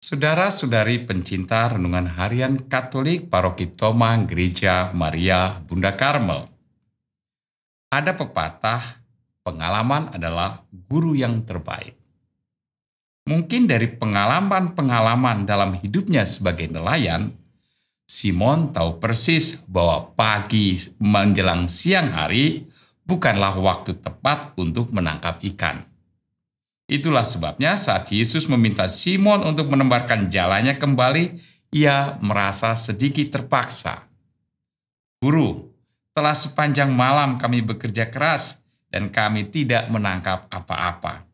Saudara-saudari pencinta Renungan Harian Katolik Paroki Tomang Gereja Maria Bunda Karmel. Ada pepatah, pengalaman adalah guru yang terbaik. Mungkin dari pengalaman-pengalaman dalam hidupnya sebagai nelayan, Simon tahu persis bahwa pagi menjelang siang hari bukanlah waktu tepat untuk menangkap ikan. Itulah sebabnya saat Yesus meminta Simon untuk menembarkan jalannya kembali, ia merasa sedikit terpaksa. Guru, telah sepanjang malam kami bekerja keras dan kami tidak menangkap apa-apa.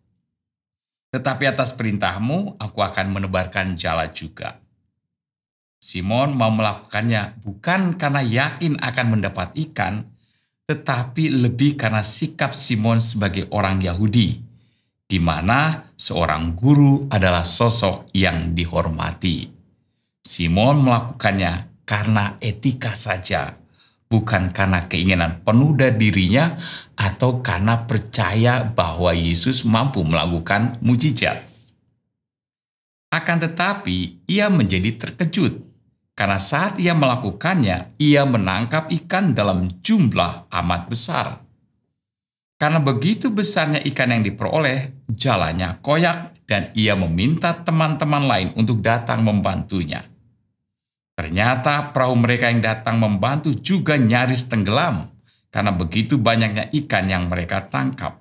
Tetapi atas perintahmu, aku akan menebarkan jala juga. Simon mau melakukannya bukan karena yakin akan mendapat ikan, tetapi lebih karena sikap Simon sebagai orang Yahudi di mana seorang guru adalah sosok yang dihormati. Simon melakukannya karena etika saja, bukan karena keinginan penuh dari dirinya atau karena percaya bahwa Yesus mampu melakukan mujizat. Akan tetapi, ia menjadi terkejut karena saat ia melakukannya, ia menangkap ikan dalam jumlah amat besar karena begitu besarnya ikan yang diperoleh, jalannya koyak dan ia meminta teman-teman lain untuk datang membantunya. Ternyata perahu mereka yang datang membantu juga nyaris tenggelam karena begitu banyaknya ikan yang mereka tangkap.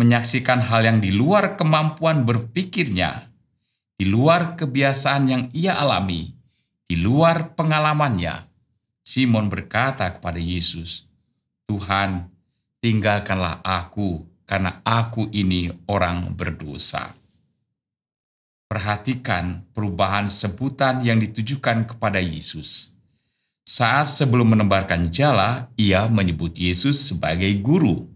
Menyaksikan hal yang di luar kemampuan berpikirnya, di luar kebiasaan yang ia alami, di luar pengalamannya, Simon berkata kepada Yesus, "Tuhan, tinggalkanlah aku, karena aku ini orang berdosa. Perhatikan perubahan sebutan yang ditujukan kepada Yesus. Saat sebelum menebarkan jala, ia menyebut Yesus sebagai guru.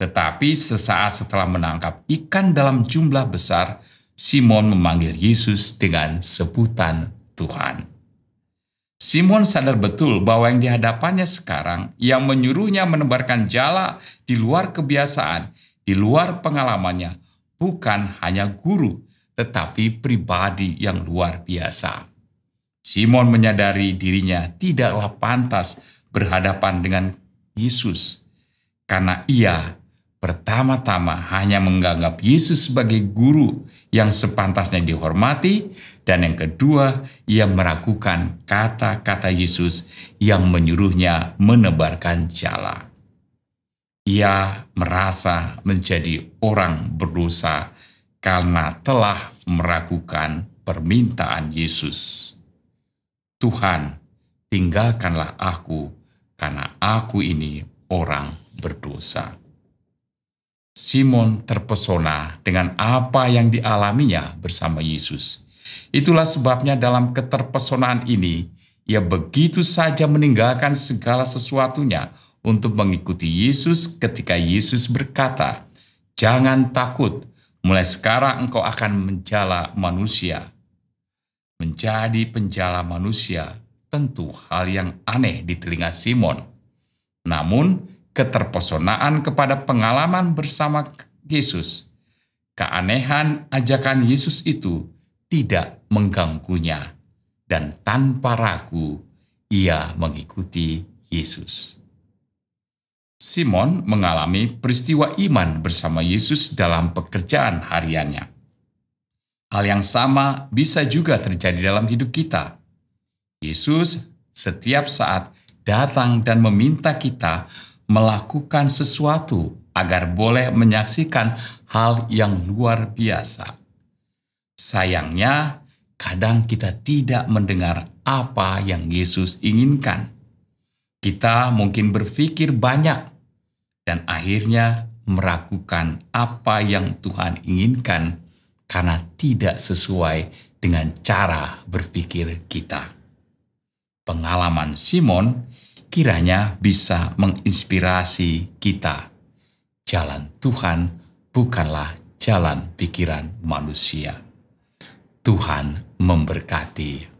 Tetapi sesaat setelah menangkap ikan dalam jumlah besar, Simon memanggil Yesus dengan sebutan Tuhan. Simon sadar betul bahwa yang dihadapannya sekarang, yang menyuruhnya menebarkan jala di luar kebiasaan, di luar pengalamannya, bukan hanya guru, tetapi pribadi yang luar biasa. Simon menyadari dirinya tidaklah pantas berhadapan dengan Yesus, karena ia pertama-tama hanya menganggap Yesus sebagai guru yang sepantasnya dihormati, dan yang kedua, ia meragukan kata-kata Yesus yang menyuruhnya menebarkan jala. Ia merasa menjadi orang berdosa karena telah meragukan permintaan Yesus. Tuhan, tinggalkanlah aku, karena aku ini orang berdosa. Simon terpesona dengan apa yang dialaminya bersama Yesus. Itulah sebabnya dalam keterpesonaan ini, ia begitu saja meninggalkan segala sesuatunya untuk mengikuti Yesus ketika Yesus berkata, Jangan takut, mulai sekarang engkau akan menjala manusia. Menjadi penjala manusia tentu hal yang aneh di telinga Simon. Namun, keterpesonaan kepada pengalaman bersama Yesus. Keanehan ajakan Yesus itu tidak mengganggunya, dan tanpa ragu ia mengikuti Yesus. Simon mengalami peristiwa iman bersama Yesus dalam pekerjaan hariannya. Hal yang sama bisa juga terjadi dalam hidup kita. Yesus setiap saat datang dan meminta kita melakukan sesuatu agar boleh menyaksikan hal yang luar biasa. Sayangnya, kadang kita tidak mendengar apa yang Yesus inginkan. Kita mungkin berpikir banyak dan akhirnya meragukan apa yang Tuhan inginkan karena tidak sesuai dengan cara berpikir kita. Pengalaman Simon kiranya bisa menginspirasi kita. Jalan Tuhan bukanlah jalan pikiran manusia. Tuhan memberkati.